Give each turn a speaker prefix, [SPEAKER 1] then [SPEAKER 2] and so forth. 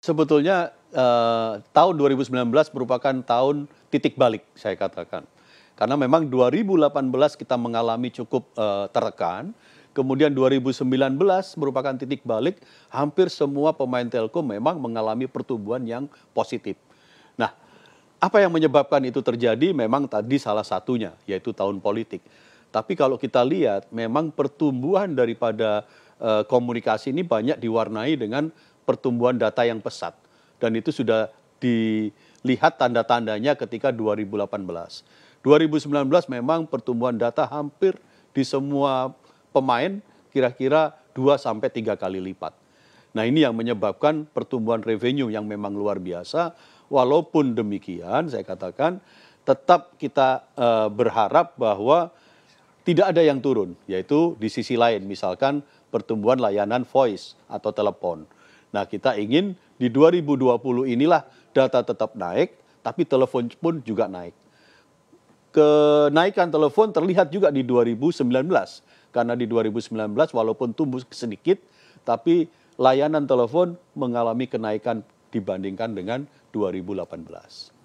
[SPEAKER 1] Sebetulnya eh, tahun 2019 merupakan tahun titik balik saya katakan. Karena memang 2018 kita mengalami cukup eh, tertekan, kemudian 2019 merupakan titik balik hampir semua pemain telkom memang mengalami pertumbuhan yang positif. Nah, apa yang menyebabkan itu terjadi memang tadi salah satunya yaitu tahun politik. Tapi kalau kita lihat memang pertumbuhan daripada eh, komunikasi ini banyak diwarnai dengan pertumbuhan data yang pesat dan itu sudah dilihat tanda-tandanya ketika 2018. 2019 memang pertumbuhan data hampir di semua pemain kira-kira 2 sampai 3 kali lipat. Nah, ini yang menyebabkan pertumbuhan revenue yang memang luar biasa. Walaupun demikian, saya katakan tetap kita uh, berharap bahwa tidak ada yang turun, yaitu di sisi lain, misalkan pertumbuhan layanan voice atau telepon. Nah, kita ingin di 2020 inilah data tetap naik, tapi telepon pun juga naik. Kenaikan telepon terlihat juga di 2019. Karena di 2019 walaupun tumbuh sedikit, tapi layanan telepon mengalami kenaikan dibandingkan dengan 2018.